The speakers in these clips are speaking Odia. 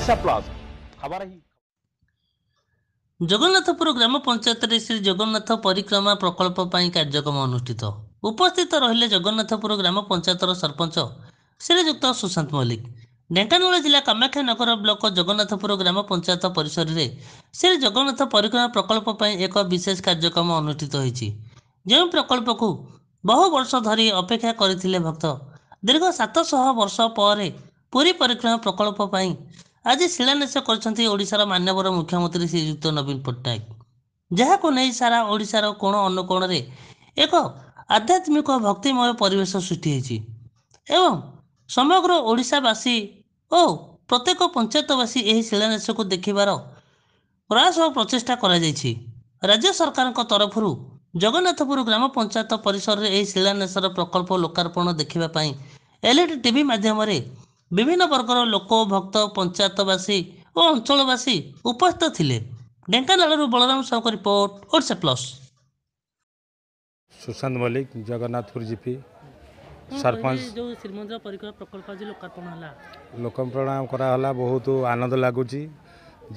ଜଗନ୍ନାଥପୁର ଗ୍ରାମ ପଞ୍ଚାୟତରେ ଶ୍ରୀ ଜଗନ୍ନାଥ ପରିକ୍ରମା ପ୍ରକଳ୍ପ ପାଇଁ କାର୍ଯ୍ୟକ୍ରମ ଅନୁଷ୍ଠିତ ଉପସ୍ଥିତ ରହିଲେ ଜଗନ୍ନାଥପୁର ଗ୍ରାମ ପଞ୍ଚାୟତର ସରପଞ୍ଚ ଶ୍ରୀଯୁକ୍ତ ସୁଶାନ୍ତ ମଲ୍ଲିକ ଢେଙ୍କାନାଳ ଜିଲ୍ଲା କାମାକ୍ଷା ନଗର ବ୍ଲକ ଜଗନ୍ନାଥପୁର ଗ୍ରାମ ପଞ୍ଚାୟତ ପରିସରରେ ଶ୍ରୀ ଜଗନ୍ନାଥ ପରିକ୍ରମା ପ୍ରକଳ୍ପ ପାଇଁ ଏକ ବିଶେଷ କାର୍ଯ୍ୟକ୍ରମ ଅନୁଷ୍ଠିତ ହୋଇଛି ଯେଉଁ ପ୍ରକଳ୍ପକୁ ବହୁ ବର୍ଷ ଧରି ଅପେକ୍ଷା କରିଥିଲେ ଭକ୍ତ ଦୀର୍ଘ ସାତଶହ ବର୍ଷ ପରେ ପୁରୀ ପରିକ୍ରମା ପ୍ରକଳ୍ପ ପାଇଁ ଆଜି ଶିଳାନ୍ୟାସ କରିଛନ୍ତି ଓଡ଼ିଶାର ମାନ୍ୟବର ମୁଖ୍ୟମନ୍ତ୍ରୀ ଶ୍ରୀଯୁକ୍ତ ନବୀନ ପଟ୍ଟନାୟକ ଯାହାକୁ ନେଇ ସାରା ଓଡ଼ିଶାର କୋଣ ଅନୁକୋଣରେ ଏକ ଆଧ୍ୟାତ୍ମିକ ଭକ୍ତିମୟ ପରିବେଶ ସୃଷ୍ଟି ହୋଇଛି ଏବଂ ସମଗ୍ର ଓଡ଼ିଶାବାସୀ ଓ ପ୍ରତ୍ୟେକ ପଞ୍ଚାୟତବାସୀ ଏହି ଶିଳାନ୍ୟାସକୁ ଦେଖିବାର ପ୍ରୟାସ ଓ ପ୍ରଚେଷ୍ଟା କରାଯାଇଛି ରାଜ୍ୟ ସରକାରଙ୍କ ତରଫରୁ ଜଗନ୍ନାଥପୁର ଗ୍ରାମ ପଞ୍ଚାୟତ ପରିସରରେ ଏହି ଶିଳାନ୍ୟାସର ପ୍ରକଳ୍ପ ଲୋକାର୍ପଣ ଦେଖିବା ପାଇଁ ଏଲ୍ ଡ଼ି ଟିଭି ମାଧ୍ୟମରେ ବିଭିନ୍ନ ବର୍ଗର ଲୋକ ଭକ୍ତ ପଞ୍ଚାୟତବାସୀ ଓ ଅଞ୍ଚଳବାସୀ ଉପସ୍ଥିତ ଥିଲେ ଢେଙ୍କାନାଳରୁ ବଳରାମ ସାହୁଙ୍କ report Odisha plus Sushant Mallick Jagannathpur GP sarpanch ଯେଉଁ ଶ୍ରୀମନ୍ଦିର ପରିକର ପ୍ରକଳ୍ପ ଆଜି ଲୋକାର୍ପଣ ହେଲା ଲୋକାର୍ପଣ କରାହେଲା ବହୁତ ଆନନ୍ଦ ଲାଗୁଛି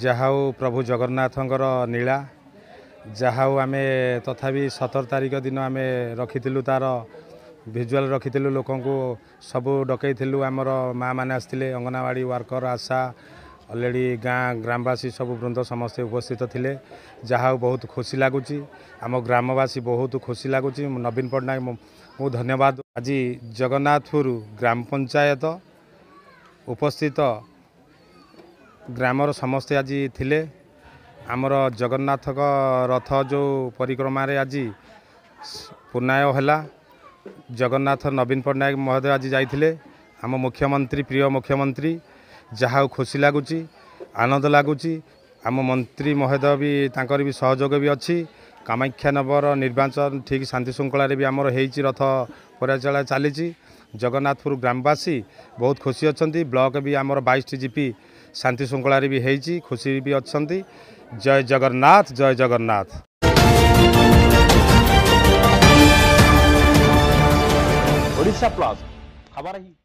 ଯାହା ହଉ ପ୍ରଭୁ ଜଗନ୍ନାଥଙ୍କର ନୀଳା ଯାହା ହଉ ଆମେ ତଥାପି ସତର ତାରିଖ ଦିନ ଆମେ ରଖିଥିଲୁ ତା'ର ଭିଜୁଆଲ୍ ରଖିଥିଲୁ ଲୋକଙ୍କୁ ସବୁ ଡକେଇଥିଲୁ ଆମର ମାଆ ମାନେ ଆସିଥିଲେ ଅଙ୍ଗନବାଡ଼ି ୱାର୍କର ଆଶା ଅଲରେଡ଼ି ଗାଁ ଗ୍ରାମବାସୀ ସବୁ ବୃନ୍ଦ ସମସ୍ତେ ଉପସ୍ଥିତ ଥିଲେ ଯାହା ହଉ ବହୁତ ଖୁସି ଲାଗୁଛି ଆମ ଗ୍ରାମବାସୀ ବହୁତ ଖୁସି ଲାଗୁଛି ନବୀନ ପଟ୍ଟନାୟକ ମୁଁ ଧନ୍ୟବାଦ ଆଜି ଜଗନ୍ନାଥପୁର ଗ୍ରାମ ପଞ୍ଚାୟତ ଉପସ୍ଥିତ ଗ୍ରାମର ସମସ୍ତେ ଆଜି ଥିଲେ ଆମର ଜଗନ୍ନାଥଙ୍କ ରଥ ଯେଉଁ ପରିକ୍ରମାରେ ଆଜି ପୂର୍ଣ୍ଣାୟ ହେଲା জগন্নাথ নবীন পট্টনাୟକ ମହୋଦୟ ଆଜି ଯାଇଥିଲେ ଆମ ମୁଖ୍ୟମନ୍ତ୍ରୀ ପ୍ରିୟ ମୁଖ୍ୟମନ୍ତ୍ରୀ ଯାହା ହଉ ଖୁସି ଲାଗୁଛି ଆନନ୍ଦ ଲାଗୁଛି ଆମ ମନ୍ତ୍ରୀ ମହୋଦୟ ବି ତାଙ୍କର ବି ସହଯୋଗ ବି ଅଛି କାମାକ୍ଷାନଗର ନିର୍ବାଚନ ଠିକ୍ ଶାନ୍ତି ଶୃଙ୍ଖଳାରେ ବି ଆମର ହେଇଛି ରଥ ପରିଚାଳନା ଚାଲିଛି ଜଗନ୍ନାଥପୁର ଗ୍ରାମବାସୀ ବହୁତ ଖୁସି ଅଛନ୍ତି ବ୍ଲକ ବି ଆମର ବାଇଶଟି ଜିପି ଶାନ୍ତି ଶୃଙ୍ଖଳାରେ ବି ହେଇଛି ଖୁସି ବି ଅଛନ୍ତି ଜୟ ଜଗନ୍ନାଥ ଜୟ ଜଗନ୍ନାଥ प्लाजा खबर ही